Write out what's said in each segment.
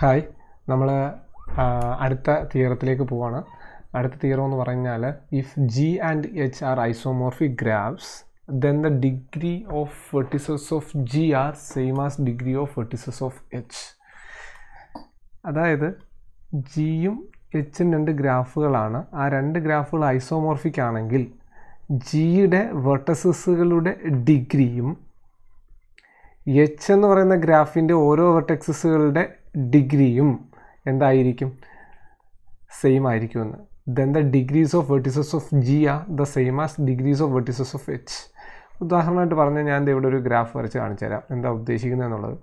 Hi നമ്മൾ അടുത്ത തിയറത്തിലേക്ക് പോവാണ് അടുത്ത തിയറം എന്ന് പറഞ്ഞാൽ if G and H are isomorphic graphs then the degree of vertices of G are same as degree of vertices of H അതായത് ജിയും എച്ചും രണ്ട് ഗ്രാഫുകളാണ് ആ രണ്ട് ഗ്രാഫുകൾ ഐസോമോർഫിക് ആണെങ്കിൽ ജിയുടെ വെർട്ടസസുകളുടെ ഡിഗ്രിയും എച്ച് എന്ന് പറയുന്ന ഗ്രാഫിൻ്റെ ഓരോ വെർട്ടക്സസുകളുടെ ഡിഗ്രിയും എന്തായിരിക്കും സെയിം ആയിരിക്കുമെന്ന് then the degrees of vertices of G are the same as degrees of vertices of H ഉദാഹരണമായിട്ട് പറഞ്ഞാൽ ഞാൻ ഇവിടെ ഒരു ഗ്രാഫ് വരച്ച് കാണിച്ചു തരാം എന്താ ഉദ്ദേശിക്കുന്നത് എന്നുള്ളത്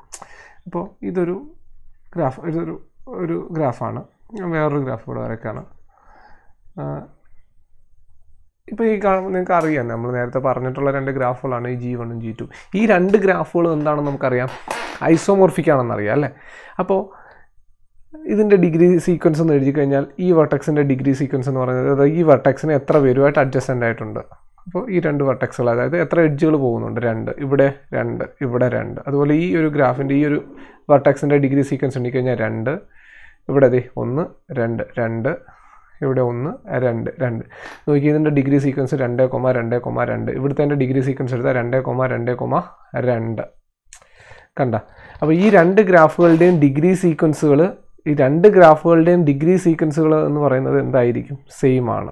അപ്പോൾ ഇതൊരു ഗ്രാഫ് ഇതൊരു ഒരു ഗ്രാഫാണ് വേറൊരു ഗ്രാഫ് ഇവിടെ വരക്കാണ് ഇപ്പോൾ ഈ നിങ്ങൾക്ക് അറിയാം നമ്മൾ നേരത്തെ പറഞ്ഞിട്ടുള്ള രണ്ട് ഗ്രാഫുകളാണ് ഈ ജി വണ്ണും ജി ടു ഈ രണ്ട് ഗ്രാഫുകളും എന്താണെന്ന് നമുക്കറിയാം ഐസോമോർഫിക് അറിയാം അല്ലേ അപ്പോൾ ഇതിൻ്റെ ഡിഗ്രി സീക്വൻസ് എന്ന് എഴുതി കഴിഞ്ഞാൽ ഈ വെർട്ടക്സിൻ്റെ ഡിഗ്രി സീക്വൻസ് എന്ന് പറയുന്നത് ഈ വെർട്ടക്സിന് എത്ര പേരുമായിട്ട് അഡ്ജസ്റ്റൻ്റ് ആയിട്ടുണ്ട് അപ്പോൾ ഈ രണ്ട് വെർട്ടക്സുകൾ അതായത് എത്ര എഡ്ജുകൾ പോകുന്നുണ്ട് രണ്ട് ഇവിടെ രണ്ട് ഇവിടെ രണ്ട് അതുപോലെ ഈ ഒരു ഗ്രാഫിൻ്റെ ഈ ഒരു വെർട്ടക്സിൻ്റെ ഡിഗ്രി സീക്വൻസ് ഉണ്ടെങ്കിൽ കഴിഞ്ഞാൽ രണ്ട് ഇവിടെ അതെ ഒന്ന് രണ്ട് രണ്ട് ഇവിടെ ഒന്ന് രണ്ട് രണ്ട് നോക്കി ഇതിൻ്റെ ഡിഗ്രി സീക്വൻസ് രണ്ട് കൊമ രണ്ട് കൊമ രണ്ട് ഇവിടുത്തെ എൻ്റെ ഡിഗ്രി സീക്വൻസ് എടുത്താൽ രണ്ട് കൊമ രണ്ട് കൊമ രണ്ട് കണ്ട അപ്പോൾ ഈ രണ്ട് ഗ്രാഫുകളുടെയും ഡിഗ്രി സീക്വൻസുകൾ ഈ രണ്ട് ഗ്രാഫുകളുടെയും ഡിഗ്രി സീക്വൻസുകൾ എന്ന് പറയുന്നത് എന്തായിരിക്കും സെയിം ആണ്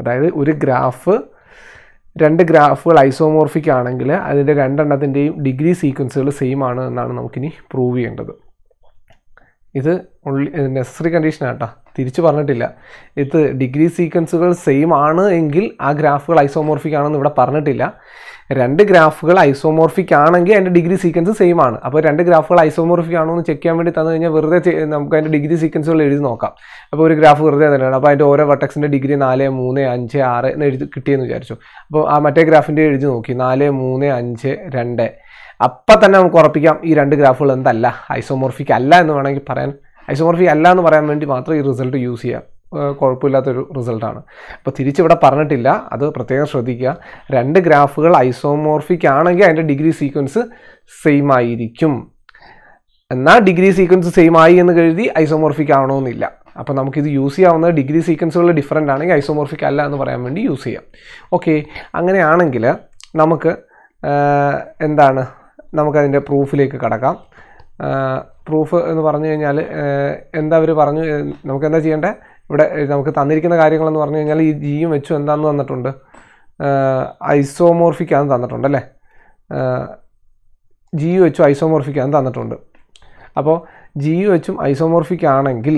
അതായത് ഒരു ഗ്രാഫ് രണ്ട് ഗ്രാഫുകൾ ഐസോമോർഫിക് ആണെങ്കിൽ അതിൻ്റെ രണ്ടെണ്ണത്തിൻ്റെയും ഡിഗ്രി സീക്വൻസുകൾ സെയിം ആണ് എന്നാണ് നമുക്കിനി പ്രൂവ് ചെയ്യേണ്ടത് ഇത് നെസസറി കണ്ടീഷനാണ് കേട്ടോ തിരിച്ചു പറഞ്ഞിട്ടില്ല ഇത് ഡിഗ്രി സീക്വൻസുകൾ സെയിം ആണ് എങ്കിൽ ആ ഗ്രാഫുകൾ ഐസോമോർഫിക് ആണെന്ന് ഇവിടെ പറഞ്ഞിട്ടില്ല രണ്ട് ഗ്രാഫുകൾ ഐസോമോർഫിക് ആണെങ്കിൽ അതിൻ്റെ ഡിഗ്രി സീക്വൻസ് സെയിം ആണ് അപ്പോൾ രണ്ട് ഗ്രാഫുകൾ ഐസോമോർഫിക് ആണോ എന്ന് ചെക്ക് ചെയ്യാൻ വേണ്ടി തന്നു കഴിഞ്ഞാൽ വെറുതെ നമുക്ക് അതിൻ്റെ ഡിഗ്രി സീക്വൻസുകൾ എഴുതി നോക്കാം അപ്പോൾ ഒരു ഗ്രാഫ് വെറുതെ തന്നെയാണ് അപ്പോൾ അതിൻ്റെ ഓരോ വട്ടക്സിൻ്റെ ഡിഗ്രി നാല് മൂന്ന് അഞ്ച് ആറ് എന്ന് എഴുതി കിട്ടിയെന്ന് വിചാരിച്ചു അപ്പോൾ ആ മറ്റേ ഗ്രാഫിൻ്റെ എഴുതി നോക്കി നാല് മൂന്ന് അഞ്ച് രണ്ട് അപ്പം തന്നെ നമുക്ക് ഉറപ്പിക്കാം ഈ രണ്ട് ഗ്രാഫുകൾ എന്തല്ല ഐസോമോർഫിക് അല്ല എന്ന് വേണമെങ്കിൽ പറയാൻ ഐസോമോർഫിക് അല്ല എന്ന് പറയാൻ വേണ്ടി മാത്രം ഈ റിസൾട്ട് യൂസ് ചെയ്യാം കുഴപ്പമില്ലാത്തൊരു റിസൾട്ടാണ് അപ്പോൾ തിരിച്ചിവിടെ പറഞ്ഞിട്ടില്ല അത് പ്രത്യേകം ശ്രദ്ധിക്കുക രണ്ട് ഗ്രാഫുകൾ ഐസോമോർഫിക് ആണെങ്കിൽ അതിൻ്റെ ഡിഗ്രി സീക്വൻസ് സെയിം ആയിരിക്കും എന്നാൽ ഡിഗ്രി സീക്വൻസ് സെയിം ആയി എന്ന് കഴുതി ഐസോമോർഫിക് ആണോന്നില്ല അപ്പോൾ നമുക്കിത് യൂസ് ചെയ്യാവുന്നത് ഡിഗ്രി സീക്വൻസുകൾ ഡിഫറെൻ്റ് ആണെങ്കിൽ ഐസോമോർഫിക് അല്ല എന്ന് പറയാൻ വേണ്ടി യൂസ് ചെയ്യാം ഓക്കെ അങ്ങനെയാണെങ്കിൽ നമുക്ക് എന്താണ് നമുക്കതിൻ്റെ പ്രൂഫിലേക്ക് കടക്കാം പ്രൂഫ് എന്ന് പറഞ്ഞു കഴിഞ്ഞാൽ എന്താ അവർ പറഞ്ഞു നമുക്ക് എന്താ ചെയ്യേണ്ടത് ഇവിടെ നമുക്ക് തന്നിരിക്കുന്ന കാര്യങ്ങളെന്ന് പറഞ്ഞു കഴിഞ്ഞാൽ ഈ ജിയും എച്ചും എന്താണെന്ന് തന്നിട്ടുണ്ട് ഐസോമോർഫിക് തന്നിട്ടുണ്ട് അല്ലേ ജിയു എച്ചും ഐസോമോർഫിക് ആണെന്ന് തന്നിട്ടുണ്ട് അപ്പോൾ ജിയു എച്ചും ഐസോമോർഫിക് ആണെങ്കിൽ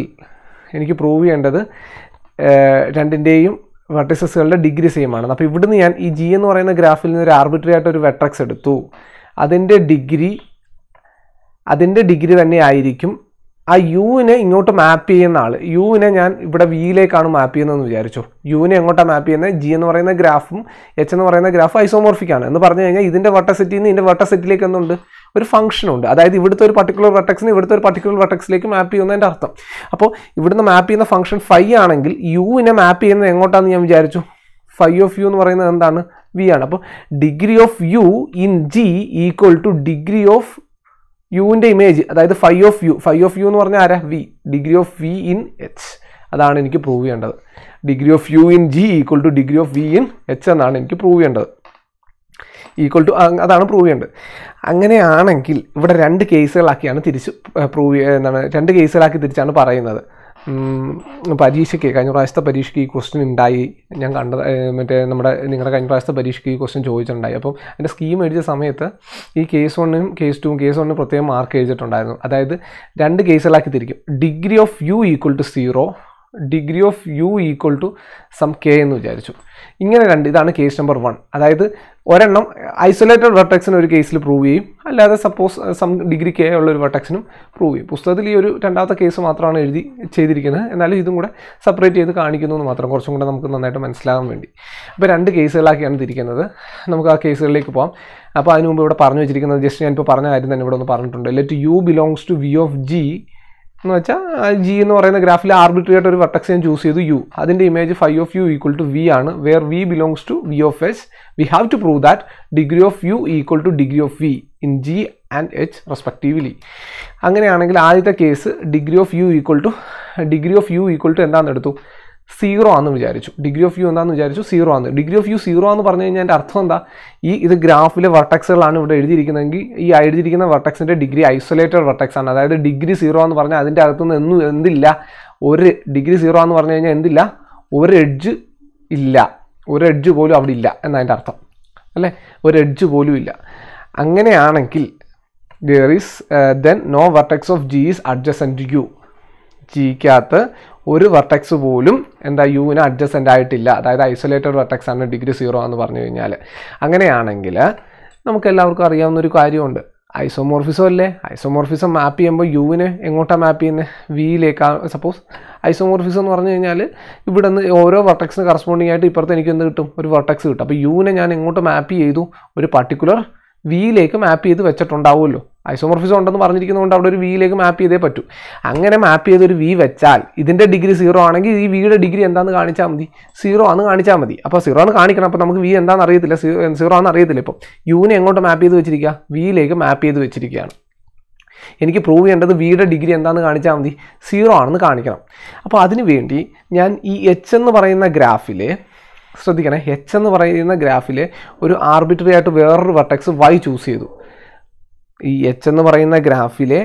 എനിക്ക് പ്രൂവ് ചെയ്യേണ്ടത് രണ്ടിൻ്റെയും വെർട്ടിസസുകളുടെ ഡിഗ്രി സെയിം ആണ് അപ്പോൾ ഇവിടുന്ന് ഞാൻ ഈ ജി എന്ന് പറയുന്ന ഗ്രാഫിൽ നിന്ന് ഒരു ആർബിട്രറി ആയിട്ട് ഒരു വെട്രക്സ് എടുത്തു അതിൻ്റെ ഡിഗ്രി അതിൻ്റെ ഡിഗ്രി തന്നെ ആയിരിക്കും ആ യുവിനെ ഇങ്ങോട്ട് മാപ്പ് ചെയ്യുന്ന ആൾ യുവിനെ ഞാൻ ഇവിടെ വിയിലേക്കാണ് മാപ്പ് ചെയ്യുന്നതെന്ന് വിചാരിച്ചു യുവിനെ എങ്ങോട്ടാണ് മാപ്പ് ചെയ്യുന്നത് ജി എന്ന് പറയുന്ന ഗ്രാഫും എച്ച് എന്ന് പറയുന്ന ഗ്രാഫ് ഐസോമോർഫിക്കാണ് എന്ന് പറഞ്ഞു കഴിഞ്ഞാൽ ഇതിൻ്റെ വട്ടസെറ്റിൽ നിന്ന് ഇതിൻ്റെ വട്ടസെറ്റിലേക്ക് എന്തുണ്ട് ഒരു ഫംഗ്ഷൻ ഉണ്ട് അതായത് ഇവിടുത്തെ ഒരു പർട്ടിക്കുലർ വട്ടക്സിന് ഇവിടുത്തെ ഒരു പർട്ടിക്കുലർ വട്ടക്സിലേക്ക് മാപ്പ് ചെയ്യുന്നതിൻ്റെ അർത്ഥം അപ്പോൾ ഇവിടുന്ന് മാപ്പ് ചെയ്യുന്ന ഫംഗ്ഷൻ ഫൈ ആണെങ്കിൽ യുവിനെ മാപ്പ് ചെയ്യുന്നത് എങ്ങോട്ടാണെന്ന് ഞാൻ വിചാരിച്ചു ഫൈ ഓഫ് യു എന്ന് പറയുന്നത് എന്താണ് വി ആണ് അപ്പോൾ degree of U in G equal to degree of യുവിൻ്റെ ഇമേജ് അതായത് phi of U phi of U എന്ന് പറഞ്ഞാൽ ആരാ V degree of V in H അതാണ് എനിക്ക് പ്രൂവ് ചെയ്യേണ്ടത് degree of U in G equal to degree of V in H എന്നാണ് എനിക്ക് പ്രൂവ് ചെയ്യേണ്ടത് ഈക്വൽ ടു അതാണ് പ്രൂവ് ചെയ്യേണ്ടത് അങ്ങനെയാണെങ്കിൽ ഇവിടെ രണ്ട് കേസുകളാക്കിയാണ് തിരിച്ച് പ്രൂവ് എന്താണ് രണ്ട് കേസുകളാക്കി തിരിച്ചാണ് പറയുന്നത് പരീക്ഷയ്ക്ക് കഴിഞ്ഞ പ്രാവശ്യത്തെ പരീക്ഷയ്ക്ക് ഈ ക്വസ്റ്റ്യൻ ഉണ്ടായി ഞാൻ കണ്ടത് മറ്റേ നമ്മുടെ നിങ്ങളുടെ കഴിഞ്ഞ പ്രാവശ്യത്തെ പരീക്ഷയ്ക്ക് ഈ ക്വസ്റ്റ്യൻ ചോദിച്ചിട്ടുണ്ടായി അപ്പം എൻ്റെ സ്കീം എഴുതിയ സമയത്ത് ഈ കേസ് വണ്ണിനും കേസ് ടുവും കേസ് വണ്ണിനും പ്രത്യേകം മാർക്ക് എഴുതിയിട്ടുണ്ടായിരുന്നു അതായത് രണ്ട് കേസുകളാക്കി തിരിക്കും degree of U equal to zero degree of U equal to some K എന്ന് വിചാരിച്ചു ഇങ്ങനെ രണ്ട് ഇതാണ് കേസ് നമ്പർ വൺ അതായത് ഒരെണ്ണം ഐസൊലേറ്റഡ് വെർട്ടക്സിന് ഒരു കേസിൽ പ്രൂവ് ചെയ്യും അല്ലാതെ സപ്പോസ് സം ഡിഗ്രി കെ ഉള്ള ഒരു വെർട്ടക്സിനും പ്രൂവ് ചെയ്യും പുസ്തകത്തിൽ ഈ ഒരു രണ്ടാമത്തെ കേസ് മാത്രമാണ് എഴുതി ചെയ്തിരിക്കുന്നത് എന്നാലും ഇതും കൂടെ സെപ്പറേറ്റ് ചെയ്ത് കാണിക്കുന്നു എന്ന് മാത്രം കുറച്ചും കൂടെ നമുക്ക് നന്നായിട്ട് മനസ്സിലാകാൻ വേണ്ടി അപ്പോൾ രണ്ട് കേസുകളാക്കിയാണ് തിരിക്കുന്നത് നമുക്ക് ആ കേസുകളിലേക്ക് പോകാം അപ്പോൾ അതിന് മുമ്പ് ഇവിടെ പറഞ്ഞു വെച്ചിരിക്കുന്നത് ജസ്റ്റ് ഞാനിപ്പോൾ പറഞ്ഞ കാര്യം തന്നെ ഇവിടെ ഒന്ന് പറഞ്ഞിട്ടുണ്ട് let U belongs to V of G എന്ന് വെച്ചാൽ ജി എന്ന് പറയുന്ന ഗ്രാഫിൽ ആർബിട്രറി ആയിട്ട് ഒരു വെർട്ടക്സ് ഞാൻ ചൂസ് ചെയ്തു യു അതിൻ്റെ image phi of U equal to V ആണ് where V belongs to V of H we have to prove that degree of U equal to degree of V in G and H respectively അങ്ങനെയാണെങ്കിൽ ആദ്യത്തെ case degree of U equal to degree of U equal to എന്താണെന്ന് എടുത്തു zero ആണെന്ന് വിചാരിച്ചു degree of U എന്താണെന്ന് വിചാരിച്ചു zero ആണ് degree of U zero എന്ന് പറഞ്ഞു കഴിഞ്ഞാൽ അർത്ഥം എന്താ ഈ ഇത് ഗ്രാഫിലെ വർട്ടക്സുകളാണ് ഇവിടെ എഴുതിയിരിക്കുന്നതെങ്കിൽ ഈ എഴുതിയിരിക്കുന്ന വർട്ടക്സിൻ്റെ ഡിഗ്രി ഐസൊലേറ്റഡ് വർട്ടക്സ് ആണ് അതായത് ഡിഗ്രി സീറോ എന്ന് പറഞ്ഞാൽ അതിൻ്റെ അകത്തുനിന്ന് എന്നും എന്തില്ല ഒരു ഡിഗ്രി സീറോ എന്ന് പറഞ്ഞു കഴിഞ്ഞാൽ എന്തില്ല ഒരു എഡ്ജ് ഇല്ല ഒരു എഡ്ജ് പോലും അവിടെ ഇല്ല എന്നതിൻ്റെ അർത്ഥം അല്ലേ ഒരു എഡ്ജ് പോലും ഇല്ല അങ്ങനെയാണെങ്കിൽ there is then no vertex of G is adjacent U ജിക്കകത്ത് ഒരു വെർട്ടെക്സ് പോലും എന്താ യുവിന് അഡ്ജസ്റ്റൻ്റ് ആയിട്ടില്ല അതായത് ഐസൊലേറ്റഡ് വെർട്ടെക്സ് ആണ് ഡിഗ്രി സീറോ എന്ന് പറഞ്ഞു കഴിഞ്ഞാൽ അങ്ങനെയാണെങ്കിൽ നമുക്ക് എല്ലാവർക്കും അറിയാവുന്ന ഒരു കാര്യമുണ്ട് ഐസോമോർഫിസം അല്ലേ ഐസോമോർഫിസം മാപ്പ് ചെയ്യുമ്പോൾ യുവിന് എങ്ങോട്ടാണ് മാപ്പ് ചെയ്യുന്നത് വിയിലേക്കാണ് സപ്പോസ് ഐസോമോർഫിസം എന്ന് പറഞ്ഞു കഴിഞ്ഞാൽ ഇവിടെ നിന്ന് ഓരോ വർട്ടക്സിന് കറസ്പോണ്ടിങ് ആയിട്ട് ഇപ്പുറത്ത് എനിക്ക് എന്ത് കിട്ടും ഒരു വെർട്ടക്സ് കിട്ടും അപ്പോൾ യുവിനെ ഞാൻ എങ്ങോട്ട് മാപ്പ് ചെയ്തു ഒരു പർട്ടിക്കുലർ വിയിലേക്ക് മാപ്പ് ചെയ്ത് വെച്ചിട്ടുണ്ടാവുമല്ലോ ഐസോമോർഫിസം ഉണ്ടെന്ന് പറഞ്ഞിരിക്കുന്നതുകൊണ്ട് അവിടെ ഒരു വിയിലേക്ക് മാപ്പ് ചെയ്തേ പറ്റൂ അങ്ങനെ മാപ്പ് ചെയ്ത് ഒരു വി വെച്ചാൽ ഇതിൻ്റെ ഡിഗ്രി സീറോ ആണെങ്കിൽ ഈ വിയുടെ ഡിഗ്രി എന്താണെന്ന് കാണിച്ചാൽ മതി സീറോ ആണെന്ന് കാണിച്ചാൽ മതി അപ്പോൾ സീറോ ആണ് കാണിക്കണം അപ്പോൾ നമുക്ക് വി എന്താണെന്ന് അറിയത്തില്ല സീറോ ആണെന്ന് അറിയത്തില്ല ഇപ്പോൾ യുവിനെ എങ്ങോട്ട് മാപ്പ് ചെയ്ത് വെച്ചിരിക്കുക വിയിലേക്ക് മാപ്പ് ചെയ്ത് വെച്ചിരിക്കുകയാണ് എനിക്ക് പ്രൂവ് ചെയ്യേണ്ടത് വിയുടെ ഡിഗ്രി എന്താണെന്ന് കാണിച്ചാൽ മതി സീറോ ആണെന്ന് കാണിക്കണം അപ്പോൾ അതിന് വേണ്ടി ഞാൻ ഈ എച്ച് എന്ന് പറയുന്ന ഗ്രാഫിൽ ശ്രദ്ധിക്കണേ എച്ച് എന്ന് പറയുന്ന ഗ്രാഫിൽ ഒരു ആർബിറ്ററി ആയിട്ട് വേറൊരു വെർട്ടെക്സ് വൈ ചൂസ് ചെയ്തു ഈ എച്ച് എന്ന് പറയുന്ന ഗ്രാഫിലെ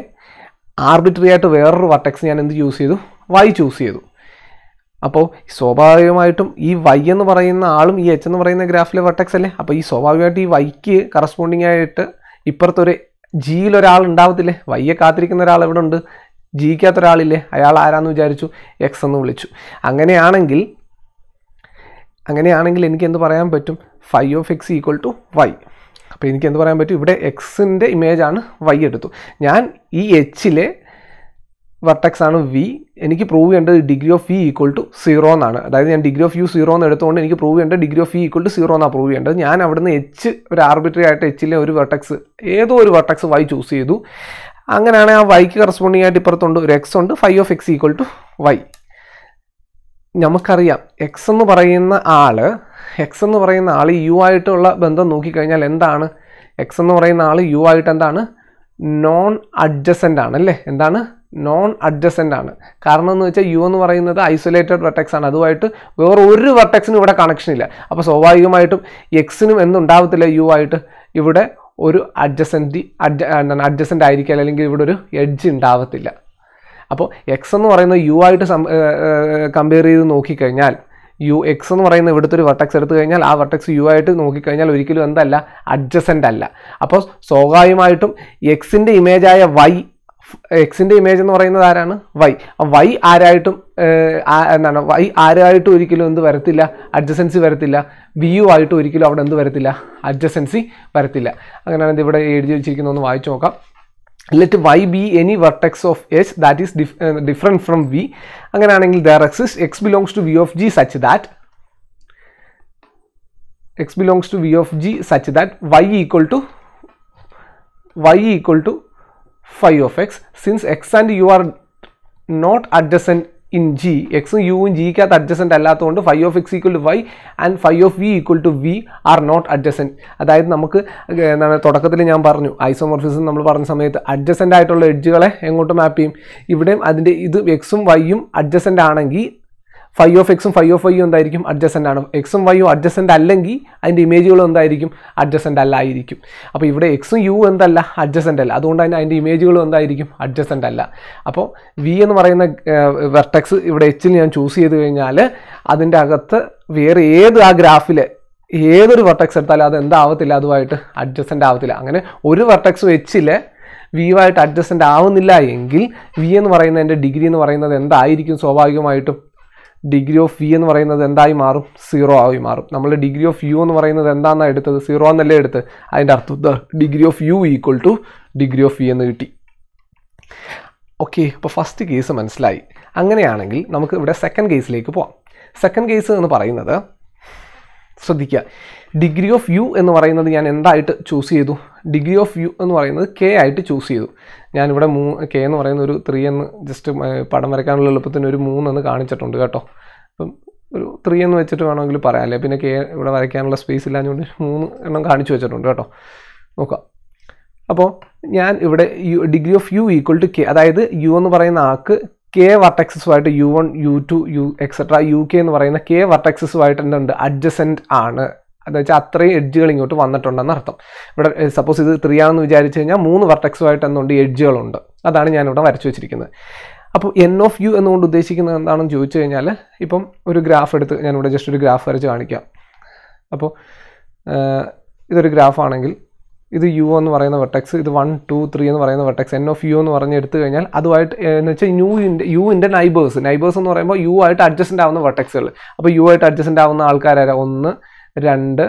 ആർബിറ്ററി ആയിട്ട് വേറൊരു വട്ടക്സ് ഞാൻ എന്ത് ചൂസ് ചെയ്തു വൈ ചൂസ് ചെയ്തു അപ്പോൾ സ്വാഭാവികമായിട്ടും ഈ വൈ എന്ന് പറയുന്ന ആളും ഈ എച്ച് എന്ന് പറയുന്ന ഗ്രാഫിലെ വട്ടക്സ് അല്ലേ അപ്പോൾ ഈ സ്വാഭാവികമായിട്ട് ഈ വൈക്ക് കറസ്പോണ്ടിങ് ആയിട്ട് ഇപ്പുറത്തൊരു ജിയിലൊരാൾ ഉണ്ടാവത്തില്ലേ വൈയെ കാത്തിരിക്കുന്ന ഒരാൾ എവിടെ ഉണ്ട് ജിയിക്കാത്ത ഒരാളില്ലേ അയാൾ ആരാന്ന് വിചാരിച്ചു എക്സ് എന്ന് വിളിച്ചു അങ്ങനെയാണെങ്കിൽ അങ്ങനെയാണെങ്കിൽ എനിക്ക് എന്ത് പറയാൻ പറ്റും phi of X equal to Y അപ്പോൾ എനിക്ക് എന്ത് പറയാൻ പറ്റും ഇവിടെ എക്സിൻ്റെ ഇമേജാണ് വൈ എടുത്തു ഞാൻ ഈ എച്ചിലെ വർട്ടക്സ് ആണ് വി എനിക്ക് പ്രൂവ് ചെയ്യേണ്ടത് degree of V equal to zero എന്നാണ് അതായത് ഞാൻ ഡിഗ്രി ഓഫ് യു സീറോ എന്ന് എടുത്തുകൊണ്ട് എനിക്ക് പ്രൂവ് ചെയ്യേണ്ടത് degree of V equal to zero എന്നാണ് പ്രൂവ് ചെയ്യേണ്ടത് ഞാൻ അവിടുന്ന് എച്ച് ഒരു ആർബിറ്ററി ആയിട്ട് എച്ചിലെ ഒരു വെർട്ടക്സ് ഏതോ ഒരു വെർട്ടക്സ് വൈ ചൂസ് ചെയ്തു അങ്ങനെയാണ് ആ വൈക്ക് കറസ്പോണ്ടിങ് ആയിട്ട് ഇപ്പുറത്തുണ്ട് ഒരു എക്സ് ഉണ്ട് phi of X equal to Y നമുക്കറിയാം എക്സ് എന്ന് പറയുന്ന ആൾ എക്സ് എന്ന് പറയുന്ന ആൾ യു ആയിട്ടുള്ള ബന്ധം നോക്കിക്കഴിഞ്ഞാൽ എന്താണ് എക്സ് എന്ന് പറയുന്ന ആൾ യു ആയിട്ട് എന്താണ് നോൺ അഡ്ജസൻ്റ് ആണ് അല്ലേ എന്താണ് നോൺ അഡ്ജസൻ്റ് ആണ് കാരണം എന്ന് വെച്ചാൽ യു എന്ന് പറയുന്നത് ഐസൊലേറ്റഡ് വെർട്ടെക്സ് ആണ് അതുമായിട്ട് വേറെ ഒരു വെർട്ടെക്സിനും ഇവിടെ കണക്ഷൻ ഇല്ല അപ്പോൾ സ്വാഭാവികമായിട്ടും എക്സിനും എന്തുണ്ടാവത്തില്ല യു ആയിട്ട് ഇവിടെ ഒരു അഡ്ജസൻ്റ് അഡ്ജ എന്താണ് അഡ്ജസൻ്റ് ആയിരിക്കില്ല അല്ലെങ്കിൽ ഇവിടെ ഒരു എഡ്ജ് ഉണ്ടാവത്തില്ല അപ്പോൾ എക്സ് എന്ന് പറയുന്നത് യു ആയിട്ട് കമ്പയർ ചെയ്ത് നോക്കിക്കഴിഞ്ഞാൽ യു എക്സ് എന്ന് പറയുന്ന ഇവിടുത്തെ ഒരു വട്ടക്സ് എടുത്തു കഴിഞ്ഞാൽ ആ വട്ടക്സ് യു ആയിട്ട് നോക്കിക്കഴിഞ്ഞാൽ ഒരിക്കലും എന്തല്ല അഡ്ജസൻ്റ് അല്ല അപ്പോൾ സ്വാഭാവികമായിട്ടും എക്സിൻ്റെ ഇമേജായ വൈ എക്സിൻ്റെ ഇമേജ് എന്ന് പറയുന്നത് ആരാണ് വൈ വൈ ആരായിട്ടും എന്താണ് വൈ ആരായിട്ടും ഒരിക്കലും എന്ത് വരത്തില്ല അഡ്ജസൻസി വരത്തില്ല വി യു ആയിട്ടും ഒരിക്കലും അവിടെ എന്ത് വരത്തില്ല അഡ്ജസൻസി വരത്തില്ല അങ്ങനെയാണെങ്കിൽ ഇവിടെ എഴുതി വെച്ചിരിക്കുന്ന ഒന്ന് വായിച്ചു നോക്കാം let y be any vertex of s that is dif uh, different from v അങ്ങനെയാണെങ്കിൽ there exists x belongs to v of g such that x belongs to v of g such that y equal to y equal to phi of x since x and u are not adjacent in G എക്സും യുവും ജിക്കകത്ത് adjacent അല്ലാത്തതുകൊണ്ട് phi of X equal to Y and phi of V equal to V are not adjacent അതായത് നമുക്ക് എന്താണ് തുടക്കത്തിൽ ഞാൻ പറഞ്ഞു ഐസോമോർഫിസം നമ്മൾ പറഞ്ഞ സമയത്ത് അഡ്ജസൻ്റ് ആയിട്ടുള്ള എഡ്ജുകളെ എങ്ങോട്ട് മാപ്പ് ചെയ്യും ഇവിടെയും അതിൻ്റെ ഇത് എക്സും വൈയും അഡ്ജസൻ്റ് ആണെങ്കിൽ ഫൈവ് ഓഫ് എക്സും ഫൈവ് ഓഫ് വൈയും എന്തായിരിക്കും അഡ്ജസ്റ്റൻ്റ് ആണ് എക്സും വൈയും അഡ്ജസ്റ്റൻ്റ് അല്ലെങ്കിൽ അതിൻ്റെ ഇമേജുകൾ എന്തായിരിക്കും അഡ്ജസ്റ്റൻ്റ് അല്ലായിരിക്കും അപ്പോൾ ഇവിടെ എക്സും യു എന്തല്ല അഡ്ജസ്റ്റൻ്റ് അല്ല അതുകൊണ്ട് തന്നെ അതിൻ്റെ ഇമേജുകൾ എന്തായിരിക്കും അഡ്ജസ്റ്റൻ്റ് അല്ല അപ്പോൾ വി എന്ന് പറയുന്ന വെർട്ടക്സ് ഇവിടെ എച്ചിൽ ഞാൻ ചൂസ് ചെയ്ത് കഴിഞ്ഞാൽ അതിൻ്റെ അകത്ത് വേറെ ഏത് ആ ഗ്രാഫിൽ ഏതൊരു വെർട്ടക്സ് എടുത്താലും അത് എന്താവത്തില്ല അതുമായിട്ട് അഡ്ജസ്റ്റൻ്റ് ആവത്തില്ല അങ്ങനെ ഒരു വെർട്ടക്സ് വെച്ചിൽ വിയുമായിട്ട് അഡ്ജസ്റ്റൻ്റ് ആവുന്നില്ല എങ്കിൽ വി എന്ന് പറയുന്നതിൻ്റെ ഡിഗ്രി എന്ന് പറയുന്നത് എന്തായിരിക്കും സ്വാഭാവികമായിട്ടും ഡിഗ്രി ഓഫ് വി എന്ന് പറയുന്നത് എന്തായി മാറും സീറോ ആയി മാറും നമ്മൾ ഡിഗ്രി ഓഫ് യു എന്ന് പറയുന്നത് എന്താണെന്നാണ് എടുത്തത് സീറോ എന്നല്ലേ എടുത്ത് അതിൻ്റെ അർത്ഥം degree of U equal to degree of V എന്ന് കിട്ടി ഓക്കെ ഇപ്പോൾ ഫസ്റ്റ് കേസ് മനസ്സിലായി അങ്ങനെയാണെങ്കിൽ നമുക്ക് ഇവിടെ സെക്കൻഡ് കേസിലേക്ക് പോവാം സെക്കൻഡ് കേസ് എന്ന് പറയുന്നത് ശ്രദ്ധിക്കുക ഡിഗ്രി ഓഫ് യു എന്ന് പറയുന്നത് ഞാൻ എന്തായിട്ട് ചൂസ് ചെയ്തു ഡിഗ്രി ഓഫ് യു എന്ന് പറയുന്നത് കെ ആയിട്ട് ചൂസ് ചെയ്തു ഞാനിവിടെ മൂ കെ എന്ന് പറയുന്ന ഒരു ത്രീ എന്ന് ജസ്റ്റ് പടം വരയ്ക്കാനുള്ള എളുപ്പത്തിന് ഒരു മൂന്നെന്ന് കാണിച്ചിട്ടുണ്ട് കേട്ടോ അപ്പം ഒരു ത്രീ എന്ന് വെച്ചിട്ട് വേണമെങ്കിൽ പറയാം പിന്നെ കെ ഇവിടെ വരയ്ക്കാനുള്ള സ്പേസ് ഇല്ലാഞ്ഞുകൊണ്ട് മൂന്ന് എണ്ണം കാണിച്ചു വെച്ചിട്ടുണ്ട് കേട്ടോ നോക്കാം അപ്പോൾ ഞാൻ ഇവിടെ u degree of u equal to k അതായത് യു എന്ന് പറയുന്ന ആക്ക് കെ വർട്ടക്സസുമായിട്ട് u one U two u etcetera u k എന്ന് പറയുന്ന കെ വർട്ടക്സസുമായിട്ട് എന്തുണ്ട് അഡ്ജസൻറ്റ് ആണ് എന്താ വെച്ചാൽ അത്രയും എഡ്ജുകൾ ഇങ്ങോട്ട് വന്നിട്ടുണ്ടെന്ന് അർത്ഥം ഇവിടെ സപ്പോസ് ഇത് ത്രീ ആണെന്ന് വിചാരിച്ചു കഴിഞ്ഞാൽ മൂന്ന് വർട്ടക്സുമായിട്ട് എന്തുകൊണ്ട് എഡ്ജുകളുണ്ട് അതാണ് ഞാനിവിടെ വരച്ചു വെച്ചിരിക്കുന്നത് അപ്പോൾ എൻ ഓഫ് യു എന്നുകൊണ്ട് ഉദ്ദേശിക്കുന്നത് എന്താണെന്ന് ചോദിച്ചു കഴിഞ്ഞാൽ ഇപ്പം ഒരു ഗ്രാഫ് എടുത്ത് ഞാനിവിടെ ജസ്റ്റ് ഒരു ഗ്രാഫ് വരച്ച് കാണിക്കാം അപ്പോൾ ഇതൊരു ഗ്രാഫാണെങ്കിൽ ഇത് യു എന്ന് പറയുന്ന വെർട്ടെക്സ് ഇത് വൺ ടു ത്രീ എന്ന് പറയുന്ന വെർട്ടെക്സ് എൻ ഓഫ് യു എന്ന് പറഞ്ഞ് എടുത്തു കഴിഞ്ഞാൽ അതുമായിട്ട് എന്ന് വെച്ചാൽ യു ഇൻ്റെ നൈബേഴ്സ് നൈബേഴ്സ് എന്ന് പറയുമ്പോൾ യു ആയിട്ട് അഡ്ജസ്റ്റൻ്റ് ആവുന്ന വെർട്ടെക്സുകൾ അപ്പോൾ യു ആയിട്ട് അഡ്ജസ്റ്റൻ്റ് ആവുന്ന ആൾക്കാരാണ് ഒന്ന് രണ്ട്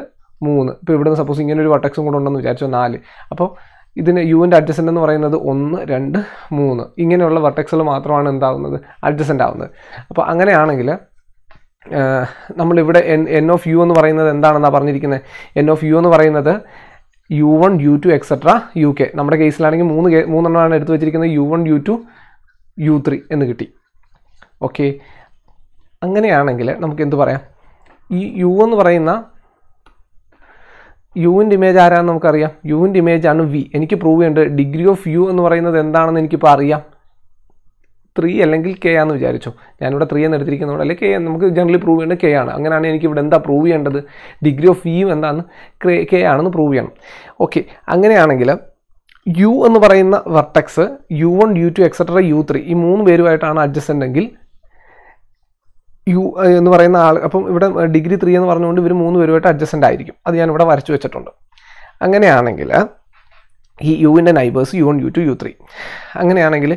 മൂന്ന് ഇപ്പോൾ ഇവിടുന്ന് സപ്പോസ് ഇങ്ങനെ ഒരു വട്ടക്സും കൂടെ ഉണ്ടെന്ന് വിചാരിച്ചോ നാല് അപ്പോൾ ഇതിന് യുവിൻ്റെ അഡ്ജസൻ്റ് എന്ന് പറയുന്നത് ഒന്ന് രണ്ട് മൂന്ന് ഇങ്ങനെയുള്ള വട്ടക്സുകൾ മാത്രമാണ് എന്താവുന്നത് അഡ്ജസൻ്റ് ആവുന്നത് അപ്പോൾ അങ്ങനെയാണെങ്കിൽ നമ്മളിവിടെ എൻ എൻ ഓഫ് യു എന്ന് പറയുന്നത് എന്താണെന്നാണ് പറഞ്ഞിരിക്കുന്നത് എൻ ഓഫ് യു എന്ന് പറയുന്നത് u one U two etcetera u k നമ്മുടെ കേസിലാണെങ്കിൽ മൂന്ന് കേ മൂന്നെണ്ണമാണ് എടുത്തു വെച്ചിരിക്കുന്നത് u one U two U three എന്ന് കിട്ടി ഓക്കെ അങ്ങനെയാണെങ്കിൽ നമുക്ക് എന്ത് പറയാം ഈ യു എന്ന് പറയുന്ന യുവിൻ്റെ ഇമേജ് ആരാണെന്ന് നമുക്കറിയാം യുവിൻ്റെ ഇമേജ് ആണ് വി എനിക്ക് പ്രൂവ് ചെയ്യേണ്ടത് ഡിഗ്രി ഓഫ് യു എന്ന് പറയുന്നത് എന്താണെന്ന് എനിക്കിപ്പോൾ അറിയാം ത്രീ അല്ലെങ്കിൽ കെ ആണെന്ന് വിചാരിച്ചു ഞാനിവിടെ ത്രീ എന്ന് എടുത്തിരിക്കുന്നതുകൊണ്ട് അല്ലെങ്കിൽ കെ നമുക്ക് ജനറലി പ്രൂവ് ചെയ്യേണ്ടത് കെ ആണ് അങ്ങനെയാണ് എനിക്ക് ഇവിടെ എന്താ പ്രൂവ് ചെയ്യേണ്ടത് ഡിഗ്രി ഓഫ് യു എന്താണ് കെ ആണെന്ന് പ്രൂവ് ചെയ്യണം ഓക്കെ അങ്ങനെയാണെങ്കിൽ യു എന്ന് പറയുന്ന vertex u one U two etcetera u three ഈ മൂന്ന് പേരുമായിട്ടാണ് അഡ്ജസ്റ്റ് ഉണ്ടെങ്കിൽ യു എന്ന് പറയുന്ന ആൾ അപ്പം ഇവിടെ ഡിഗ്രി ത്രീ എന്ന് പറഞ്ഞുകൊണ്ട് ഇവർ മൂന്ന് പേരുമായിട്ട് അഡ്ജസ്റ്റൻ്റ് ആയിരിക്കും അത് ഞാൻ ഇവിടെ വരച്ചു വെച്ചിട്ടുണ്ട് അങ്ങനെയാണെങ്കിൽ ഈ യുവിൻ്റെ neighbours U one U two U three അങ്ങനെയാണെങ്കിൽ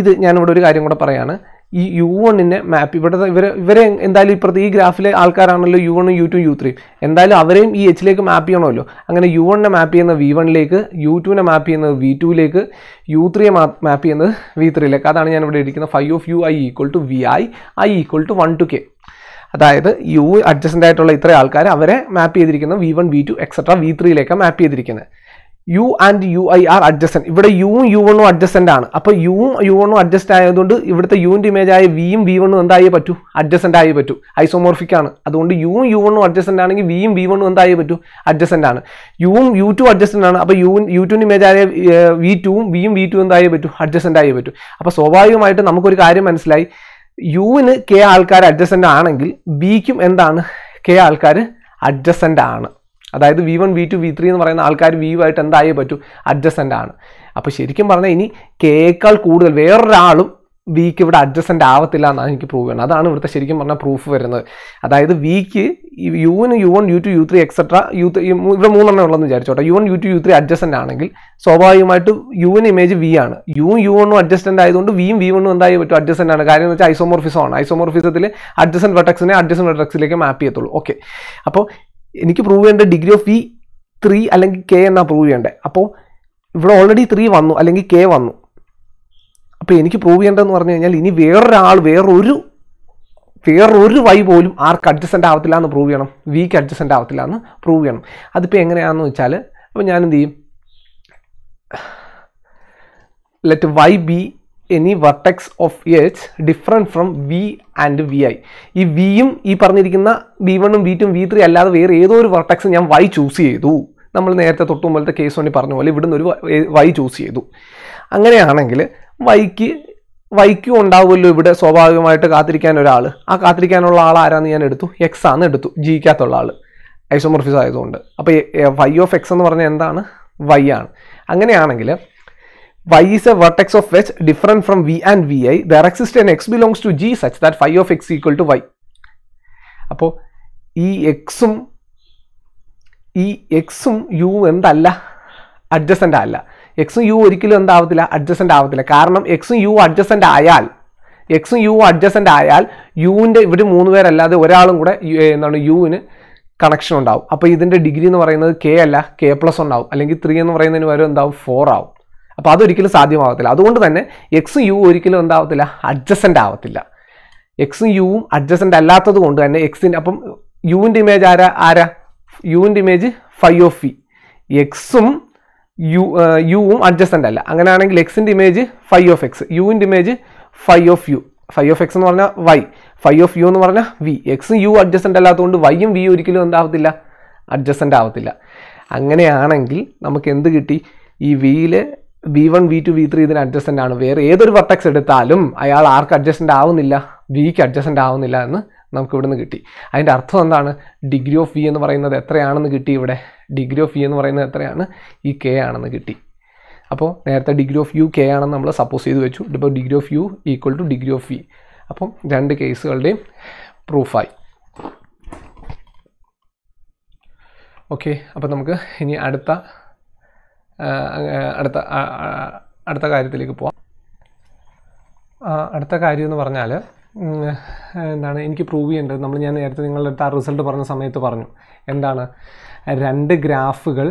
ഇത് ഞാനിവിടെ ഒരു കാര്യം കൂടെ പറയുകയാണ് ഈ യു വണ്ണിൻ്റെ മാപ്പ് ഇവിടെ ഇവർ ഇവരെ എന്തായാലും ഇപ്പുറത്ത് ഈ ഗ്രാഫിലെ ആൾക്കാരാണല്ലോ യു വണ്ണും യു ടു യു ത്രീ എന്തായാലും അവരെയും ഈ എച്ചിലേക്ക് മാപ്പ് ചെയ്യണമല്ലോ അങ്ങനെ യു വണ്ണിനെ മാപ്പ് ചെയ്യുന്ന വി വണ്ണിലേക്ക് യു ടുവിനെ മാപ്പ് ചെയ്യുന്നത് വി ടുവിലേക്ക് യു ത്രീയെ മാപ്പ് ചെയ്യുന്നത് വി ത്രീയിലേക്ക് അതാണ് ഞാൻ ഇവിടെ ഇരിക്കുന്നത് five of u i equal to v i i equal to one two k അതായത് യു അഡ്ജസ്റ്റൻ്റ് ആയിട്ടുള്ള ഇത്രയും ആൾക്കാർ അവരെ മാപ്പ് ചെയ്തിരിക്കുന്നത് v one V two etcetera v ത്രീയിലേക്കാണ് മാപ്പ് ചെയ്തിരിക്കുന്നത് u and u i are adjacent ഇവിടെ യുവും യു വണ്ണും അഡ്ജസ്റ്റൻ്റ് ആണ് അപ്പോൾ യുവും യു വണ്ണും അഡ്ജസ്റ്റ് ആയതുകൊണ്ട് ഇവിടുത്തെ യുവിൻ്റെ ഇമേജ് ആയ വിയും വി വണ്ണും എന്തായി പറ്റൂ അഡ്ജസ്റ്റൻ്റ് ആയി പറ്റൂ ഐസോമോർഫിക് ആണ് അതുകൊണ്ട് യുവും യു വണ്ണും അഡ്ജസ്റ്റൻ്റ് ആണെങ്കിൽ വിയും വി വണ്ണും എന്തായി പറ്റൂ അഡ്ജസ്റ്റൻ്റ് ആണ് യുവും യു ടു അഡ്ജസ്റ്റൻ്റ് ആണ് അപ്പോൾ യു യു ടുവിൻ്റെ ഇമേജ് ആയ വി ടുവും വിയും വി ടു എന്തായി പറ്റൂ അഡ്ജസ്റ്റൻ്റ് ആയി പറ്റൂ അപ്പോൾ സ്വാഭാവികമായിട്ട് നമുക്കൊരു കാര്യം മനസ്സിലായി യുവിന് കെ ആൾക്കാർ അഡ്ജസ്റ്റൻ്റ് ആണെങ്കിൽ ബിക്കും എന്താണ് കെ ആൾക്കാർ അഡ്ജസ്റ്റൻ്റ് ആണ് അതായത് V one V two V three എന്ന് പറയുന്ന ആൾക്കാർ വി ആയിട്ട് എന്തായേ പറ്റൂ അഡ്ജസ്റ്റൻ്റ് ആണ് അപ്പോൾ ശരിക്കും പറഞ്ഞാൽ ഇനി കേക്കാൾ കൂടുതൽ വേറൊരാളും വിക്ക് ഇവിടെ അഡ്ജസ്റ്റൻ്റ് ആവത്തില്ല എന്നാണ് എനിക്ക് പ്രൂവ് ചെയ്യണം അതാണ് ഇവിടുത്തെ ശരിക്കും പറഞ്ഞാൽ പ്രൂഫ് വരുന്നത് അതായത് വിക്ക് one u one U two U three etcetera u ഇവിടെ മൂന്നെണ്ണം ഉള്ളതെന്ന് വിചാരിച്ചോട്ടെ u one U two U three adjacent ആണെങ്കിൽ സ്വാഭാവികമായിട്ട് വൺ ഇമേജ് വി ആണ് യു യു വണ്ണും അഡ്ജസ്റ്റൻ്റ് ആയതുകൊണ്ട് വിയും വി വണ്ണും എന്തായാലും പറ്റും അഡ്ജസ്റ്റൻ്റ് ആണ് കാര്യം എന്ന് വെച്ചാൽ ഐസോമോർഫിസമാണ് ഐസോമോർഫിസത്തിൽ അഡ്ജസ്റ്റൻ്റ് വെട്ടക്സിനെ അഡ്ജസ്റ്റൻ്റ് വെട്ടക്സിലേക്ക് മാപ്പ് ചെയ്യത്തുള്ളൂ ഓക്കെ അപ്പോൾ എനിക്ക് പ്രൂവ് ചെയ്യേണ്ടത് ഡിഗ്രി ഓഫ് വി ത്രീ അല്ലെങ്കിൽ കെ എന്നാണ് പ്രൂവ് ചെയ്യേണ്ടത് അപ്പോൾ ഇവിടെ ഓൾറെഡി ത്രീ വന്നു അല്ലെങ്കിൽ കെ വന്നു അപ്പോൾ എനിക്ക് പ്രൂവ് ചെയ്യേണ്ടതെന്ന് പറഞ്ഞു കഴിഞ്ഞാൽ ഇനി വേറൊരാൾ വേറൊരു വേറൊരു വൈ പോലും ആർക്ക് അഡ്ജസ്റ്റൻ്റ് ആവത്തില്ല എന്ന് പ്രൂവ് ചെയ്യണം വീക്ക് അഡ്ജസ്റ്റൻ്റ് ആവത്തില്ല എന്ന് പ്രൂവ് ചെയ്യണം അതിപ്പോൾ എങ്ങനെയാണെന്ന് വെച്ചാൽ അപ്പോൾ ഞാനെന്ത് ചെയ്യും let Y be any vertex of H different from V and V I ഈ വിയും ഈ പറഞ്ഞിരിക്കുന്ന വി വണ്ണും വി ടും വി ത്രീ അല്ലാതെ വേറെ ഏതോ ഒരു വർട്ടെക്സ് ഞാൻ വൈ ചൂസ് ചെയ്തു നമ്മൾ നേരത്തെ തൊട്ട് മുമ്പത്തെ കേസ് വേണ്ടി പറഞ്ഞ പോലെ ഇവിടുന്ന് ഒരു വൈ ചൂസ് ചെയ്തു അങ്ങനെയാണെങ്കിൽ വൈക്ക് വൈക്കും ഉണ്ടാവുമല്ലോ ഇവിടെ സ്വാഭാവികമായിട്ട് കാത്തിരിക്കാൻ ഒരാൾ ആ കാത്തിരിക്കാനുള്ള ആൾ ആരാന്ന് ഞാൻ എടുത്തു എക്സ് ആണ് എടുത്തു ജീവിക്കാത്തുള്ള ആൾ ഐസോമോർഫിസ് ആയതുകൊണ്ട് അപ്പോൾ വൈ ഓഫ് എക്സ് എന്ന് പറഞ്ഞാൽ എന്താണ് വൈ ആണ് അങ്ങനെയാണെങ്കിൽ y is a vertex of h different from v and vi. There exists an x belongs to g such that phi of x equal to y. അപ്പോൾ ഈ എക്സും ഈ എക്സും യു എന്തല്ല അഡ്ജസ്റ്റൻ്റ് അല്ല എക്സും യു ഒരിക്കലും എന്താവത്തില്ല അഡ്ജസ്റ്റൻ്റ് ആവത്തില്ല കാരണം എക്സും യു അഡ്ജസ്റ്റൻ്റ് ആയാൽ എക്സും യു അഡ്ജസ്റ്റൻ്റ് ആയാൽ യുവിൻ്റെ ഇവിടെ മൂന്ന് പേരല്ലാതെ ഒരാളും കൂടെ എന്താണ് യുവിന് കണക്ഷൻ ഉണ്ടാവും അപ്പോൾ ഇതിൻ്റെ ഡിഗ്രി എന്ന് പറയുന്നത് കെ അല്ല കെ പ്ലസ് ഉണ്ടാവും അല്ലെങ്കിൽ ത്രീ എന്ന് പറയുന്നതിന് വരും എന്താവും ഫോർ ആവും അപ്പോൾ അതൊരിക്കലും സാധ്യമാവത്തില്ല അതുകൊണ്ട് തന്നെ എക്സും യു ഒരിക്കലും എന്താവത്തില്ല അഡ്ജസ്റ്റൻ്റ് ആവത്തില്ല എക്സും യുവും അഡ്ജസ്റ്റൻ്റ് അല്ലാത്തത് കൊണ്ട് തന്നെ എക്സിൻ്റെ അപ്പം യുവിൻ്റെ ഇമേജ് ആരാ ആരാ യുവിൻ്റെ ഇമേജ് ഫൈ ഓഫ് ഇ എക്സും യു യുവും അഡ്ജസ്റ്റൻ്റ് അല്ല അങ്ങനെയാണെങ്കിൽ എക്സിൻ്റെ ഇമേജ് ഫൈ ഓഫ് എക്സ് യുവിൻ്റെ image phi of U phi of X എന്ന് പറഞ്ഞാൽ വൈ ഫൈ ഓഫ് യു എന്ന് പറഞ്ഞാൽ വി എക്സും യു അഡ്ജസ്റ്റൻ്റ് അല്ലാത്തതുകൊണ്ട് വൈയും വി ഒരിക്കലും എന്താവത്തില്ല അഡ്ജസ്റ്റൻ്റ് ആവത്തില്ല അങ്ങനെയാണെങ്കിൽ നമുക്ക് എന്ത് കിട്ടി ഈ വിയിൽ V one V two V three ഇതിന് അഡ്ജസ്റ്റൻ്റ് ആണ് വേറെ ഏതൊരു വർട്ടക്സ് എടുത്താലും അയാൾ ആർക്ക് അഡ്ജസ്റ്റൻ്റ് ആവുന്നില്ല വിക്ക് അഡ്ജസ്റ്റൻ്റ് ആവുന്നില്ല എന്ന് നമുക്ക് ഇവിടുന്ന് കിട്ടി അതിൻ്റെ അർത്ഥം എന്താണ് ഡിഗ്രി ഓഫ് വി എന്ന് പറയുന്നത് എത്രയാണെന്ന് കിട്ടി ഇവിടെ ഡിഗ്രി ഓഫ് വി എന്ന് പറയുന്നത് എത്രയാണ് ഈ കെ ആണെന്ന് കിട്ടി അപ്പോൾ നേരത്തെ ഡിഗ്രി ഓഫ് യു കെ ആണെന്ന് നമ്മൾ സപ്പോസ് ചെയ്ത് വെച്ചു ഇപ്പോൾ degree of U equal to degree of V അപ്പം രണ്ട് കേസുകളുടെയും പ്രൂഫായി ഓക്കെ അപ്പോൾ നമുക്ക് ഇനി അടുത്ത അടുത്ത അടുത്ത കാര്യത്തിലേക്ക് പോവാം അടുത്ത കാര്യം എന്ന് പറഞ്ഞാൽ എന്താണ് എനിക്ക് പ്രൂവ് ചെയ്യേണ്ടത് നമ്മൾ ഞാൻ നേരത്തെ നിങ്ങളുടെ അടുത്ത് ആ റിസൾട്ട് പറഞ്ഞ സമയത്ത് പറഞ്ഞു എന്താണ് രണ്ട് ഗ്രാഫുകൾ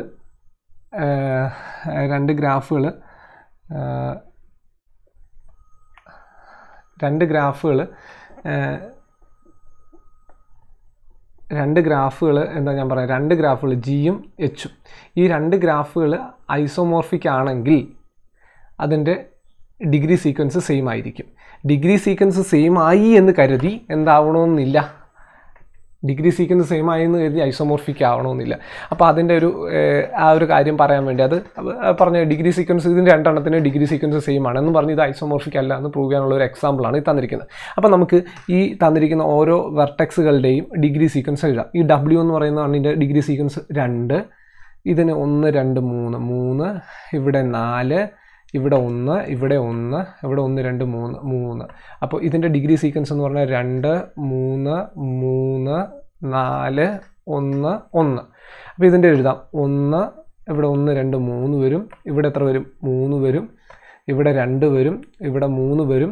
രണ്ട് ഗ്രാഫുകൾ രണ്ട് ഗ്രാഫുകൾ രണ്ട് ഗ്രാഫുകൾ എന്താ ഞാൻ പറയാം രണ്ട് ഗ്രാഫുകൾ ജിയും എച്ചും ഈ രണ്ട് ഗ്രാഫുകൾ ഐസോമോർഫിക് ആണെങ്കിൽ അതിൻ്റെ ഡിഗ്രി സീക്വൻസ് സെയിം ആയിരിക്കും ഡിഗ്രി സീക്വൻസ് സെയിം ആയി എന്ന് കരുതി എന്താവണമെന്നില്ല ഡിഗ്രി സീക്കുന്ന സെയിം ആയെന്ന് കരുതി ഐസോമോർഫിക് ആവണമെന്നില്ല അപ്പോൾ അതിൻ്റെ ഒരു ആ ഒരു കാര്യം പറയാൻ വേണ്ടി അത് പറഞ്ഞ ഡിഗ്രി സീക്വൻസ് ഇതിൻ്റെ രണ്ടെണ്ണത്തിന് ഡിഗ്രി സീക്വൻസ് സെയിം ആണ് എന്ന് പറഞ്ഞ് ഇത് ഐസോമോർഫിക് അല്ല എന്ന് പ്രൂവ് ചെയ്യാനുള്ള ഒരു എക്സാമ്പിളാണ് ഈ തന്നിരിക്കുന്നത് അപ്പോൾ നമുക്ക് ഈ തന്നിരിക്കുന്ന ഓരോ വെർട്ടെക്സുകളുടെയും ഡിഗ്രി സീക്വൻസ് എഴുതാം ഈ ഡബ്ല്യു എന്ന് പറയുന്ന ഇതിൻ്റെ ഡിഗ്രി സീക്വൻസ് രണ്ട് ഇതിന് ഒന്ന് രണ്ട് മൂന്ന് മൂന്ന് ഇവിടെ നാല് ഇവിടെ ഒന്ന് ഇവിടെ ഒന്ന് ഇവിടെ ഒന്ന് രണ്ട് മൂന്ന് മൂന്ന് അപ്പോൾ ഇതിൻ്റെ ഡിഗ്രി സീക്വൻസ് എന്ന് പറഞ്ഞാൽ രണ്ട് മൂന്ന് മൂന്ന് നാല് ഒന്ന് ഒന്ന് അപ്പോൾ ഇതിൻ്റെ എഴുതാം ഒന്ന് ഇവിടെ ഒന്ന് രണ്ട് മൂന്ന് വരും ഇവിടെ എത്ര വരും മൂന്ന് വരും ഇവിടെ രണ്ട് വരും ഇവിടെ മൂന്ന് വരും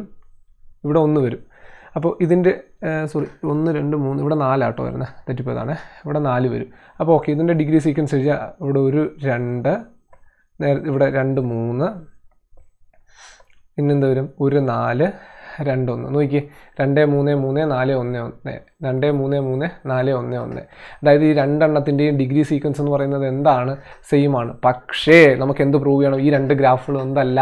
ഇവിടെ ഒന്ന് വരും അപ്പോൾ ഇതിൻ്റെ സോറി ഒന്ന് രണ്ട് മൂന്ന് ഇവിടെ നാലാട്ടോ വരുന്നത് തെറ്റിപ്പോയതാണ് ഇവിടെ നാല് വരും അപ്പോൾ ഓക്കെ ഇതിൻ്റെ ഡിഗ്രി സീക്വൻസ് എഴുതിയാൽ ഇവിടെ ഒരു രണ്ട് നേരത്തെ ഇവിടെ രണ്ട് മൂന്ന് പിന്നെന്ത് വരും ഒരു നാല് രണ്ട് ഒന്ന് നോക്കി രണ്ട് മൂന്ന് മൂന്ന് നാല് ഒന്ന് ഒന്ന് രണ്ട് മൂന്ന് മൂന്ന് നാല് ഒന്ന് ഒന്ന് അതായത് ഈ രണ്ടെണ്ണത്തിൻ്റെയും ഡിഗ്രി സീക്വൻസ് എന്ന് പറയുന്നത് എന്താണ് സെയിം ആണ് പക്ഷേ നമുക്ക് എന്ത് പ്രൂവ് ചെയ്യണം ഈ രണ്ട് ഗ്രാഫുകളും എന്തല്ല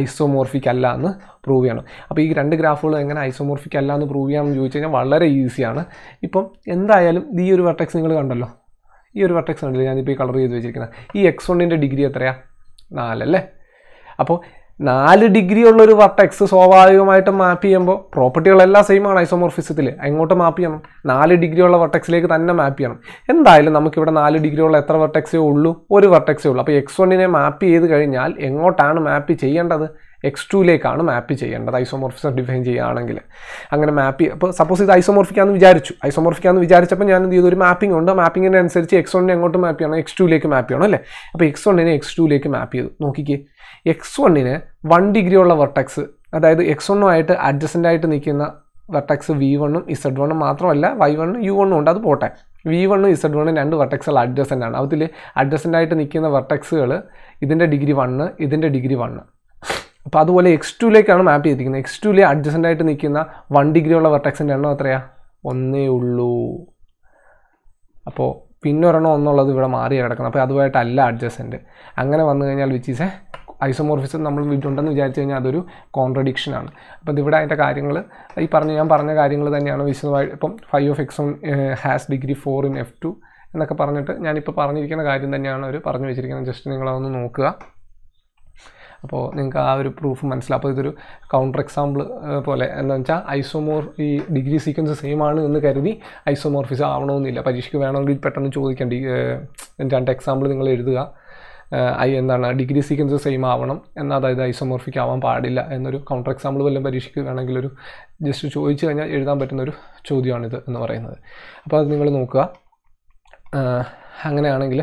ഐസോമോർഫിക് അല്ല എന്ന് പ്രൂവ് ചെയ്യണം അപ്പോൾ ഈ രണ്ട് ഗ്രാഫുകളും എങ്ങനെ ഐസോമോർഫിക് അല്ല എന്ന് പ്രൂവ് ചെയ്യാമെന്ന് ചോദിച്ചു കഴിഞ്ഞാൽ വളരെ ഈസിയാണ് ഇപ്പം എന്തായാലും ഈ ഒരു വെർട്ടെക്സ് നിങ്ങൾ കണ്ടല്ലോ ഈ ഒരു വെർട്ടെക്സ് കണ്ടില്ലേ ഞാനിപ്പോൾ ഈ കളർ ചെയ്ത് വെച്ചിരിക്കുന്നത് ഈ എക്സ് വണ്ണിൻ്റെ ഡിഗ്രി എത്രയാണ് നാലല്ലേ അപ്പോൾ നാല് ഡിഗ്രി ഉള്ള ഒരു വർട്ടെക്സ് സ്വാഭാവികമായിട്ടും മാപ്പ് ചെയ്യുമ്പോൾ പ്രോപ്പർട്ടികളെല്ലാം സെയിം ആണ് ഐസോമോർഫിസത്തിൽ എങ്ങോട്ട് മാപ്പ് ചെയ്യണം നാല് ഡിഗ്രി ഉള്ള വർട്ടെക്സിലേക്ക് തന്നെ മാപ്പ് ചെയ്യണം എന്തായാലും നമുക്കിവിടെ നാല് ഡിഗ്രി ഉള്ള എത്ര വർട്ടെക്സേ ഉള്ളൂ ഒരു വർട്ടെക്സേ ഉള്ളൂ അപ്പോൾ എക്സ് വണ്ണിനെ മാപ്പ് ചെയ്ത് കഴിഞ്ഞാൽ എങ്ങോട്ടാണ് മാപ്പ് ചെയ്യേണ്ടത് എക്സ് ടുവിലേക്കാണ് മാപ്പ് ചെയ്യേണ്ടത് ഐസോമോർഫിസം ഡിഫൈൻ ചെയ്യുകയാണെങ്കിൽ അങ്ങനെ മാപ്പ് അപ്പോൾ സപ്പോസ് ഇത് ഐസോമോർഫിക്കാന്ന് വിചാരിച്ചു ഐസോമോർഫിക്കാന്ന് വിചാരിച്ചപ്പോൾ ഞാൻ എന്ത് ചെയ്തു ഒരു മാപ്പിംഗ് ഉണ്ട് അനുസരിച്ച് എക്സ് വണ്ണിനെ എങ്ങോട്ട് മാപ്പ് ചെയ്യണം എക്സ് ടുവിലേക്ക് മാപ്പ് ചെയ്യണം അല്ലേ അപ്പോൾ എക്സ് വണ്ണിനെ എക്സ് ടുവിലേക്ക് മാപ്പ് ചെയ്തു നോക്കിക്കേ എക്സ് വണ്ണിന് വൺ ഡിഗ്രി ഉള്ള വെർട്ടക്സ് അതായത് എക്സ് വണ്ണുമായിട്ട് അഡ്ജസ്റ്റൻ്റ് ആയിട്ട് നിൽക്കുന്ന വെർട്ടക്സ് വി വണ്ണും ഇസഡ് വണ്ണും മാത്രമല്ല വൈ വണ്ണും യു വണ്ണും ഉണ്ട് അത് പോട്ടെ വി വണ്ണും ഇസഡ് വണ്ണും രണ്ട് വെർട്ടക്സുകൾ അഡ്ജസ്റ്റൻ്റ് ആണ് അതിൽ അഡ്ജസ്റ്റൻ്റ് ആയിട്ട് നിൽക്കുന്ന വെർട്ടക്സുകൾ ഇതിൻ്റെ ഡിഗ്രി വണ്ണ് ഇതിൻ്റെ ഡിഗ്രി വണ്ണ് അപ്പോൾ അതുപോലെ എക്സ് ടുവിലേക്കാണ് മാപ്പ് ചെയ്തിരിക്കുന്നത് എക്സ് ടുവിലെ അഡ്ജസ്റ്റൻ്റ് ആയിട്ട് നിൽക്കുന്ന വൺ ഡിഗ്രി ഉള്ള വെർട്ടക്സിൻ്റെ എണ്ണം എത്രയാ ഒന്നേ ഉള്ളൂ അപ്പോൾ പിന്നൊരെണ്ണം ഒന്നുള്ളത് ഇവിടെ മാറി കിടക്കണം അപ്പോൾ അതുമായിട്ടല്ല അഡ്ജസ്റ്റൻ്റ് അങ്ങനെ വന്നു കഴിഞ്ഞാൽ വിച്ച് ഈസ് എ ഐസോമോർഫിസം നമ്മൾ വിട്ടുണ്ടെന്ന് വിചാരിച്ചു കഴിഞ്ഞാൽ അതൊരു കോൺട്രഡിക്ഷനാണ് അപ്പോൾ ഇവിടെ അതിൻ്റെ കാര്യങ്ങൾ ഈ പറഞ്ഞ ഞാൻ പറഞ്ഞ കാര്യങ്ങൾ തന്നെയാണ് വിശദമായി ഇപ്പം phi of X has degree four in F two എന്നൊക്കെ പറഞ്ഞിട്ട് ഞാനിപ്പോൾ പറഞ്ഞിരിക്കുന്ന കാര്യം തന്നെയാണ് അവർ പറഞ്ഞു വെച്ചിരിക്കുന്നത് ജസ്റ്റ് നിങ്ങളതൊന്ന് നോക്കുക അപ്പോൾ നിങ്ങൾക്ക് ആ ഒരു പ്രൂഫ് മനസ്സിലാവും അപ്പോൾ ഇതൊരു കൗണ്ടർ എക്സാമ്പിൾ പോലെ എന്താ വെച്ചാൽ ഐസോമോർ ഈ ഡിഗ്രി സീക്വൻസ് സെയിം ആണ് എന്ന് കരുതി ഐസോമോർഫിസം ആവണമെന്നില്ല പരീക്ഷയ്ക്ക് വേണമെങ്കിൽ പെട്ടെന്ന് ചോദിക്കേണ്ടി രണ്ട് എക്സാമ്പിൾ നിങ്ങൾ എഴുതുക ഐ എന്താണ് ഡിഗ്രി സീക്വൻസ് സെയിം ആവണം എന്നാൽ അതായത് ഐസോമോർഫിക് ആവാൻ പാടില്ല എന്നൊരു കൗണ്ടർ എക്സാമ്പിൾ വല്ലതും പരീക്ഷിക്കുകയാണെങ്കിൽ ഒരു ജസ്റ്റ് ചോദിച്ചു കഴിഞ്ഞാൽ എഴുതാൻ പറ്റുന്ന ഒരു ചോദ്യമാണിത് എന്ന് പറയുന്നത് അപ്പോൾ അത് നിങ്ങൾ നോക്കുക അങ്ങനെയാണെങ്കിൽ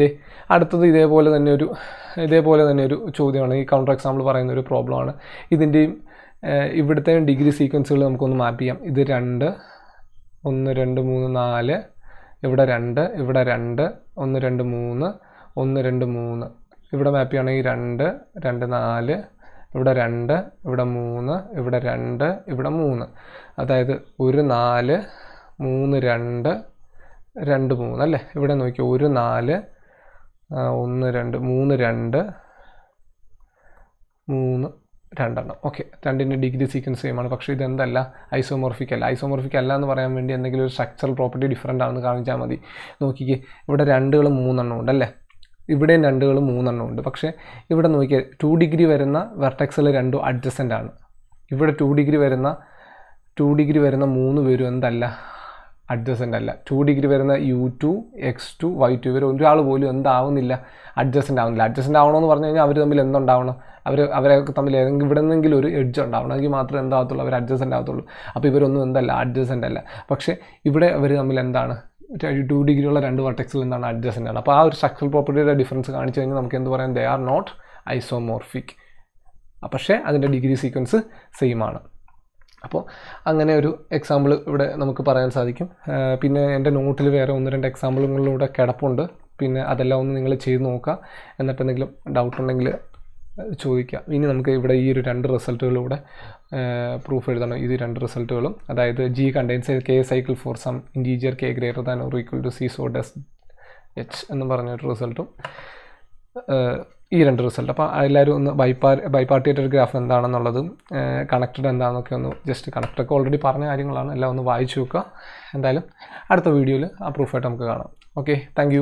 ദേ അടുത്തത് ഇതേപോലെ തന്നെ ഒരു ഇതേപോലെ തന്നെ ഒരു ചോദ്യമാണ് ഈ കൗണ്ടർ എക്സാമ്പിൾ പറയുന്ന ഒരു പ്രോബ്ലമാണ് ഇതിൻ്റെയും ഇവിടുത്തെ ഡിഗ്രി സീക്വൻസുകൾ നമുക്കൊന്ന് മാപ്പ് ചെയ്യാം ഇത് രണ്ട് ഒന്ന് രണ്ട് മൂന്ന് നാല് ഇവിടെ രണ്ട് ഇവിടെ രണ്ട് ഒന്ന് രണ്ട് മൂന്ന് ഒന്ന് രണ്ട് മൂന്ന് ഇവിടെ മാപ്പ് ചെയ്യണമെങ്കിൽ രണ്ട് രണ്ട് നാല് ഇവിടെ രണ്ട് ഇവിടെ മൂന്ന് ഇവിടെ രണ്ട് ഇവിടെ മൂന്ന് അതായത് ഒരു നാല് മൂന്ന് രണ്ട് രണ്ട് മൂന്ന് അല്ലേ ഇവിടെ നോക്കി ഒരു നാല് ഒന്ന് രണ്ട് മൂന്ന് രണ്ട് മൂന്ന് രണ്ടെണ്ണം ഓക്കെ രണ്ടിൻ്റെ ഡിഗ്രി സീക്വൻസ് സെയിം ആണ് പക്ഷേ ഇതെന്തല്ല ഐസോമോർഫിക് അല്ല ഐസോമോർഫിക് അല്ല എന്ന് പറയാൻ വേണ്ടി എന്തെങ്കിലും ഒരു സ്ട്രക്ചറൽ പ്രോപ്പർട്ടി ഡിഫറൻ്റ് ആണെന്ന് കാണിച്ചാൽ മതി നോക്കിക്കേ ഇവിടെ രണ്ടുകളും മൂന്നെണ്ണം ഉണ്ടല്ലേ ഇവിടെയും രണ്ടുകളും മൂന്നെണ്ണം ഉണ്ട് പക്ഷേ ഇവിടെ നോക്കിയാൽ ടു ഡിഗ്രി വരുന്ന വെർട്ടക്സിൽ രണ്ടും അഡ്ജസ്റ്റൻ്റ് ആണ് ഇവിടെ ടു ഡിഗ്രി വരുന്ന ടു ഡിഗ്രി വരുന്ന മൂന്ന് പേരും എന്തല്ല അഡ്ജസ്റ്റൻ്റ് അല്ല ടു ഡിഗ്രി വരുന്ന U two X two Y two ഇവർ ഒരാൾ പോലും എന്താവുന്നില്ല അഡ്ജസ്റ്റൻ്റ് ആവുന്നില്ല അഡ്ജസ്റ്റൻ്റ് ആവണമെന്ന് പറഞ്ഞു കഴിഞ്ഞാൽ അവർ തമ്മിൽ എന്തുണ്ടാവണം അവർ അവരെ തമ്മിൽ ഏതെങ്കിലും ഇവിടെ നിന്നെങ്കിലും ഒരു എഡ്ജ് ഉണ്ടാവണം എങ്കിൽ മാത്രമേ എന്താകത്തുള്ളൂ അവർ അഡ്ജസ്റ്റൻ്റ് ആകത്തുള്ളൂ അപ്പോൾ ഇവരൊന്നും എന്തല്ല അഡ്ജസ്റ്റൻ്റ് അല്ല പക്ഷേ ഇവിടെ അവർ തമ്മിൽ എന്താണ് ടു ഡിഗ്രി ഉള്ള രണ്ട് വർട്ടെക്സിൽ എന്താണ് അഡ്ജസ്റ്റ് ആണ് അപ്പോൾ ആ ഒരു സ്ട്രക്ചറൽ പ്രോപ്പർട്ടിയുടെ ഡിഫറൻസ് കാണിച്ചു കഴിഞ്ഞാൽ നമുക്ക് എന്ത് പറയാം ദേ ആർ നോട്ട് ഐസോമോർഫിക് പക്ഷേ അതിൻ്റെ ഡിഗ്രി സീക്വൻസ് സെയിം ആണ് അപ്പോൾ അങ്ങനെ ഒരു എക്സാമ്പിൾ ഇവിടെ നമുക്ക് പറയാൻ സാധിക്കും പിന്നെ എൻ്റെ നോട്ടിൽ വേറെ ഒന്ന് രണ്ട് എക്സാമ്പിളുകളിലൂടെ കിടപ്പുണ്ട് പിന്നെ അതെല്ലാം ഒന്ന് നിങ്ങൾ ചെയ്ത് നോക്കുക എന്നിട്ടെന്തെങ്കിലും ഡൗട്ട് ഉണ്ടെങ്കിൽ ചോദിക്കാം ഇനി നമുക്ക് ഇവിടെ ഈ ഒരു രണ്ട് റിസൾട്ടുകളിലൂടെ പ്രൂഫ് എഴുതണം ഇത് രണ്ട് റിസൾട്ടുകളും അതായത് G contains K cycle for some integer K greater than or equal to C so does H എന്ന് പറഞ്ഞൊരു റിസൾട്ടും ഈ രണ്ട് റിസൾട്ട് അപ്പോൾ എല്ലാവരും ഒന്ന് ബൈപ്പാ ബൈപ്പാർട്ടിയേറ്റഡ് ഗ്രാഫ് എന്താണെന്നുള്ളതും കണക്റ്റഡ് എന്താണെന്നൊക്കെ ഒന്ന് ജസ്റ്റ് കണക്റ്റൊക്കെ ഓൾറെഡി പറഞ്ഞ കാര്യങ്ങളാണ് എല്ലാം ഒന്ന് വായിച്ചു നോക്കുക എന്തായാലും അടുത്ത വീഡിയോയിൽ ആ പ്രൂഫായിട്ട് നമുക്ക് കാണാം ഓക്കെ താങ്ക്